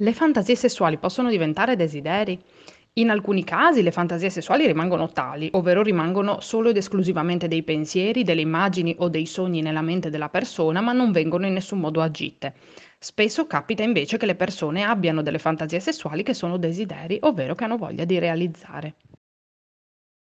Le fantasie sessuali possono diventare desideri? In alcuni casi le fantasie sessuali rimangono tali, ovvero rimangono solo ed esclusivamente dei pensieri, delle immagini o dei sogni nella mente della persona, ma non vengono in nessun modo agite. Spesso capita invece che le persone abbiano delle fantasie sessuali che sono desideri, ovvero che hanno voglia di realizzare.